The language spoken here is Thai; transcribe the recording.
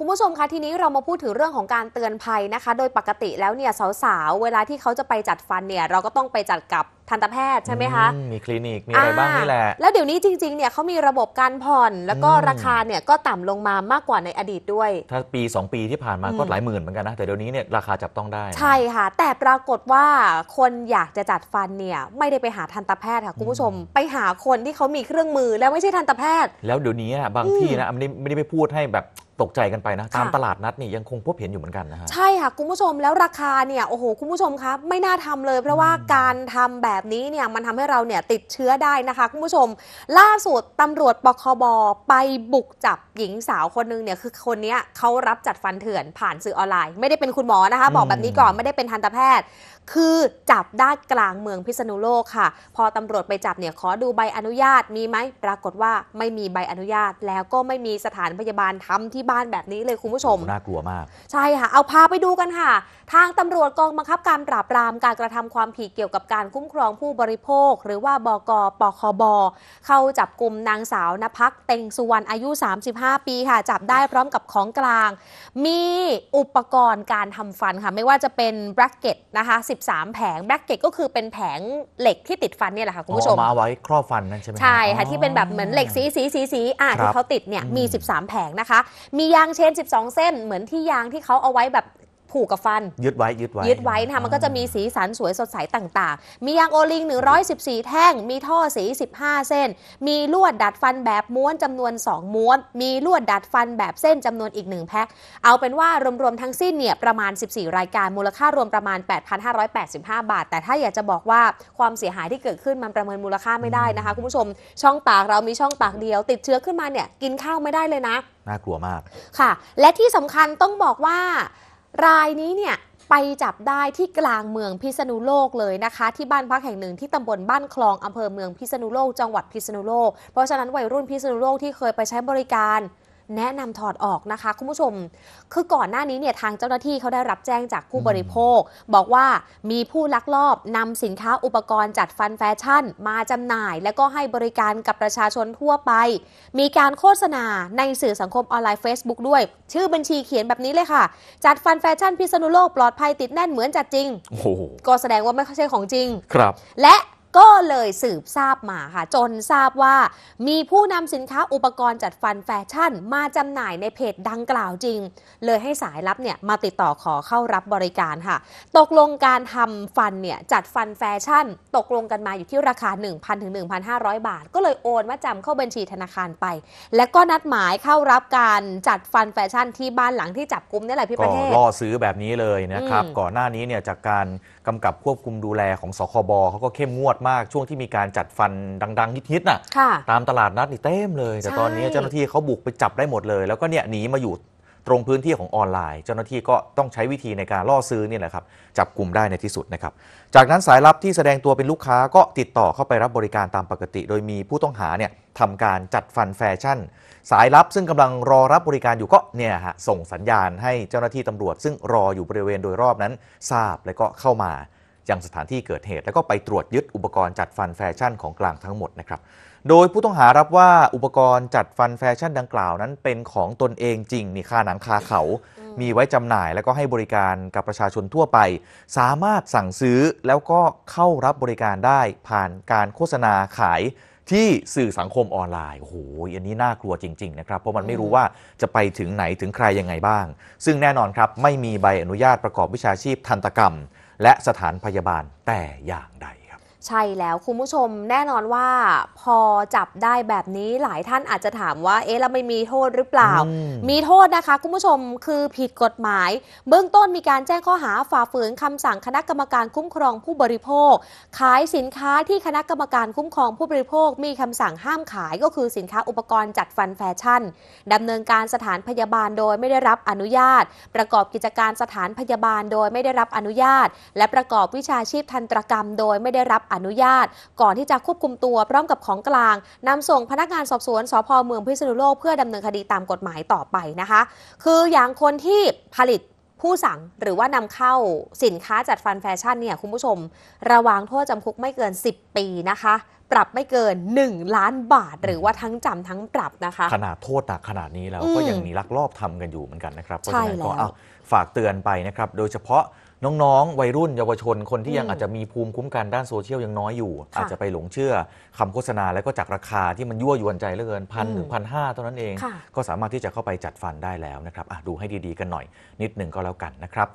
คุณผู้ชมคะทีนี้เรามาพูดถึงเรื่องของการเตือนภัยนะคะ โดยปกติแล้วเนี่ย สาวๆ เวลาที่เขาจะไปจัดฟันเนี่ย เราก็ต้องไปจัดกับทันตแพทย์ใช่ไหมคะมีคลินิก มีอะไรบ้างนี่แหละ แล้วเดี๋ยวนี้จริงๆ เนี่ยเขามีระบบการผ่อนแล้วก็ราคาเนี่ยก็ต่ำลงมามากกว่าในอดีตด้วย ถ้าปี 2 ปีที่ผ่านมาก็หลายหมื่นเหมือนกันนะแต่เดี๋ยวนี้เนี่ยราคาจับต้องได้ใช่ค่ะแต่ปรากฏว่าคนอยากจะจัดฟันเนี่ยไม่ได้ไปหาทันตแพทย์ค่ะคุณผู้ชมไปหาคนที่เขามีเครื่องมือแล้วไม่ใช่ทันตแพทย์ แล้วเดี๋ยวนี้บางที่นะไม่ได้ไม่ได้ไปพูดให้แบบตกใจกันไปนะ ตามตลาดนัดนี่ยังคงพบเห็นอยู่เหมือนกันนะฮะใช่ค่ะ คุณผู้ชมแล้วราคาเนี่ยโอ้โหคุณผู้ชมครับไม่น่าทำเลย เพราะว่าการทำแบบนี้เนี่ยมันทำให้เราเนี่ยติดเชื้อได้นะคะ คุณผู้ชมล่าสุดตำรวจปคบไปบุกจับหญิงสาวคนนึงเนี่ยคือคนนี้เขารับจัดฟันเถื่อนผ่านสื่อออนไลน์ ไม่ได้เป็นคุณหมอนะคะ บอกแบบนี้ก่อนไม่ได้เป็นทันตแพทย์คือจับได้กลางเมืองพิษณุโลกค่ะ พอตำรวจไปจับเนี่ยขอดูใบอนุญาตมีไหมปรากฏว่าไม่มีใบอนุญาต แล้วก็ไม่มีสถานพยาบาลทำที่บ้านแบบนี้เลยคุณผู้ชม น่ากลัวมาก ใช่ค่ะ เอาพาไปดูกันค่ะ ทางตำรวจกองบังคับการปราบปรามการกระทำความผิดเกี่ยวกับการคุ้มครองผู้บริโภค หรือว่าบกปคบเข้าจับกลุ่มนางสาวนภักเต็งสุวรรณอายุ 35 ปีค่ะ จับได้พร้อมกับของกลาง มีอุปกรณ์การทำฟันค่ะ ไม่ว่าจะเป็นแบล็กเก็ตนะคะ13แผงแบล็กเก็ตก็คือเป็นแผงเหล็กที่ติดฟันเนี่ยแหละค่ะคุณผู้ชมมาไว้ครอบฟันนั่นใช่ไหมใช่ค่ะที่เป็นแบบเหมือนเหล็กสีสีสีสีอ่ะที่เขาติดเนี่ยมี 13 แผงนะคะมียางเชน 12 เส้นเหมือนที่ยางที่เขาเอาไว้แบบผูกกับฟันยึดไว้ยึดไว้ยึดไว้นะคะมันก็จะมีสีสันสวยสดใสต่าง ๆ มียางโอลิง 114 แท่ง มีท่อสี 15 เส้น มีลวดดัดฟันแบบม้วนจำนวน 2 ม้วน มีลวดดัดฟันแบบเส้นจำนวนอีก 1 แพ็คเอาเป็นว่ารวม ๆ ทั้งสิ้นเนี่ย ประมาณ 14 รายการมูลค่ารวมประมาณ 8,585 บาท แต่ถ้าอยากจะบอกว่าความเสียหายที่เกิดขึ้นมันประเมินมูลค่าไม่ได้นะคะคุณผู้ชมช่องปากเรามีช่องปากเดียว ติดเชื้อขึ้นมาเนี่ยกินข้าวไม่ได้เลยนะน่ากลัวมากค่ะ และที่สำคัญต้องบอกว่ารายนี้เนี่ย ไปจับได้ที่กลางเมืองพิษณุโลกเลยนะคะ ที่บ้านพักแห่งหนึ่งที่ตำบลบ้านคลองอำเภอเมืองพิษณุโลกจังหวัดพิษณุโลก เพราะฉะนั้นวัยรุ่นพิษณุโลกที่เคยไปใช้บริการแนะนำถอดออกนะคะ คุณผู้ชม คือก่อนหน้านี้เนี่ย ทางเจ้าหน้าที่เขาได้รับแจ้งจากผู้บริโภค บอกว่ามีผู้ลักลอบนำสินค้าอุปกรณ์จัดฟันแฟชั่น มาจำหน่าย และก็ให้บริการกับประชาชนทั่วไป มีการโฆษณาในสื่อสังคมออนไลน์ Facebook ด้วย ชื่อบัญชีเขียนแบบนี้เลยค่ะ จัดฟันแฟชั่นพิษณุโลกปลอดภัยติดแน่นเหมือนจัดจริงก็แสดงว่าไม่ใช่ของจริง ครับ และก็เลยสืบทราบมาค่ะจนทราบว่า มีผู้นำสินค้าอุปกรณ์จัดฟันแฟชั่น มาจำหน่ายในเพจดังกล่าวจริง เลยให้สายลับเนี่ยมาติดต่อขอเข้ารับบริการค่ะ ตกลงการทำฟันเนี่ยจัดฟันแฟชั่น ตกลงกันมาอยู่ที่ราคา 1,000ถึง1,500 บาท ก็เลยโอนมาจำเข้าบัญชีธนาคารไป และก็นัดหมายเข้ารับการจัดฟันแฟชั่นที่บ้านหลังที่จับกุมนี่แหละพี่ประเทศก็ล่อซื้อแบบนี้เลยนะครับก่อนหน้านี้เนี่ยจากการกำกับควบคุมดูแลของสคบเขาก็เข้มงวดมากช่วงที่มีการจัดฟันดังๆฮิตๆน่ะตามตลาดนัดนี่เต็มเลย แต่ตอนนี้เจ้าหน้าที่เขาบุกไปจับได้หมดเลย แล้วก็เนี่ยหนีมาอยู่ตรงพื้นที่ของออนไลน์ เจ้าหน้าที่ก็ต้องใช้วิธีในการล่อซื้อนี่แหละครับจับกลุ่มได้ในที่สุดนะครับจากนั้นสายลับที่แสดงตัวเป็นลูกค้าก็ติดต่อเข้าไปรับบริการตามปกติ โดยมีผู้ต้องหาเนี่ยทำการจัดฟันแฟชั่น สายลับซึ่งกำลังรอรับบริการอยู่ก็เนี่ยฮะส่งสัญญาณให้เจ้าหน้าที่ตำรวจ ซึ่งรออยู่บริเวณโดยรอบนั้นทราบและก็เข้ามายังสถานที่เกิดเหตุ แล้วก็ไปตรวจยึดอุปกรณ์จัดฟันแฟชั่นของกลางทั้งหมดนะครับ โดยผู้ต้องหารับว่าอุปกรณ์จัดฟันแฟชั่นดังกล่าวนั้นเป็นของตนเองจริงมีค่าหนังคาเขา มีไว้จำหน่ายแล้วก็ให้บริการกับประชาชนทั่วไป สามารถสั่งซื้อแล้วก็เข้ารับบริการได้ผ่านการโฆษณาขายที่สื่อสังคมออนไลน์โอ้โหอันนี้น่ากลัวจริงๆนะครับเพราะมันไม่รู้ว่าจะไปถึงไหนถึงใครยังไงบ้าง ซึ่งแน่นอนครับไม่มีใบอนุญาตประกอบวิชาชีพทันตกรรมและสถานพยาบาลแต่อย่างใดใช่แล้วคุณผู้ชมแน่นอนว่าพอจับได้แบบนี้หลายท่านอาจจะถามว่า เอ๊ะแล้วไม่มีโทษหรือเปล่า มีโทษนะคะคุณผู้ชมคือผิดกฎหมาย เบื้องต้นมีการแจ้งข้อหาฝ่าฝืนคำสั่งคณะกรรมการคุ้มครองผู้บริโภค ขายสินค้าที่คณะกรรมการคุ้มครองผู้บริโภค มีคำสั่งห้ามขาย ก็คือสินค้าอุปกรณ์จัดฟันแฟชั่นดำเนินการสถานพยาบาลโดยไม่ได้รับอนุญาต ประกอบกิจการสถานพยาบาล โดยไม่ได้รับอนุญาต และประกอบวิชาชีพทันตรกรรม โดยไม่ได้รับอนุญาตก่อนที่จะควบคุมตัว พร้อมกับของกลาง นำส่งพนักงานสอบสวนสพเมืองพิษณุโลก เพื่อดำเนินคดีตามกฎหมายต่อไปนะคะ คืออย่างคนที่ผลิตผู้สั่งหรือว่านำเข้าสินค้าจัดฟันแฟชั่นเนี่ยคุณผู้ชม ระวังโทษจำคุกไม่เกิน 10 ปีนะคะ ปรับไม่เกิน 1 ล้านบาท หรือว่าทั้งจำทั้งปรับนะคะ ขนาดโทษหนักขนาดนี้แล้วก็ยังมีลักลอบทำกันอยู่เหมือนกันนะครับเพราะฉะนั้นก็ฝากเตือนไปนะครับโดยเฉพาะน้องๆ วัยรุ่นเยาวชนคนที่ยังอาจจะมีภูมิคุ้มกันด้านโซเชียลยังน้อยอยู่ อาจจะไปหลงเชื่อคำโฆษณาแล้วก็จากราคาที่มันยั่วยวนใจเหลือเกินพันถึงพันห้าเท่านั้นเอง ก็สามารถที่จะเข้าไปจัดฟันได้แล้วนะครับดูให้ดีๆกันหน่อยนิดหนึ่งก็แล้วกันนะครับ